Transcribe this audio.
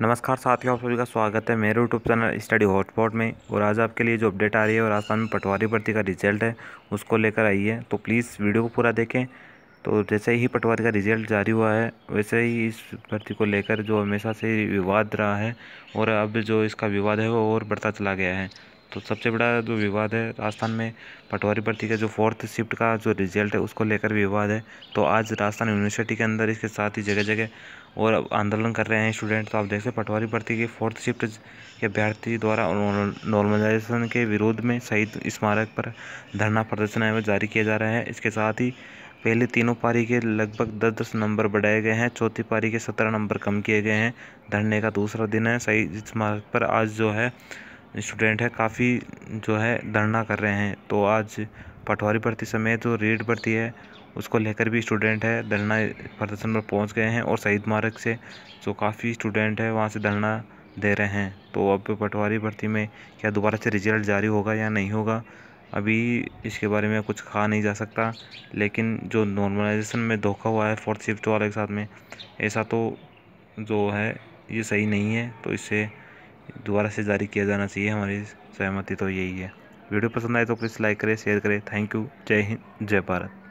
नमस्कार साथियों आप सभी का स्वागत है मेरे यूट्यूब चैनल स्टडी हॉटस्पॉट में और आज आपके लिए जो अपडेट आ रही है और राजस्थान में पटवारी भर्ती का रिजल्ट है उसको लेकर आई है तो प्लीज़ वीडियो को पूरा देखें तो जैसे ही पटवारी का रिजल्ट जारी हुआ है वैसे ही इस भर्ती को लेकर जो हमेशा से विवाद रहा है और अब जो इसका विवाद है वो और बढ़ता चला गया है तो सबसे बड़ा जो विवाद है राजस्थान में पटवारी भर्ती का जो फोर्थ शिफ्ट का जो रिजल्ट है उसको लेकर विवाद है तो आज राजस्थान यूनिवर्सिटी के अंदर इसके साथ ही जगह जगह और आंदोलन कर रहे हैं स्टूडेंट तो आप देख सकते पटवारी भर्ती के फोर्थ शिफ्ट के अभ्यर्थी द्वारा नॉर्मलाइजेशन के विरोध में शहीद स्मारक पर धरना प्रदर्शन आयोजन जारी किया जा रहा है इसके साथ ही पहले तीनों पारी के लगभग दस दस नंबर बढ़ाए गए हैं चौथी पारी के सत्रह नंबर कम किए गए हैं धरने का दूसरा दिन है सही स्मारक पर आज जो है स्टूडेंट है काफ़ी जो है धरना कर रहे हैं तो आज पटवारी भर्ती समेत जो रेड भर्ती है उसको लेकर भी स्टूडेंट है धरना प्रदर्शन पर पहुंच गए हैं और शहीद मार्ग से जो काफ़ी स्टूडेंट है वहां से धरना दे रहे हैं तो अब पटवारी भर्ती में क्या दोबारा से रिजल्ट जारी होगा या नहीं होगा अभी इसके बारे में कुछ कहा नहीं जा सकता लेकिन जो नॉर्मलाइजेशन में धोखा हुआ है फोर्थ शिफ्ट वाले के साथ में ऐसा तो जो है ये सही नहीं है तो इससे दोबारा से जारी किया जाना चाहिए हमारी सहमति तो यही है वीडियो पसंद आए तो प्लीज़ लाइक करें शेयर करें थैंक यू जय हिंद जय भारत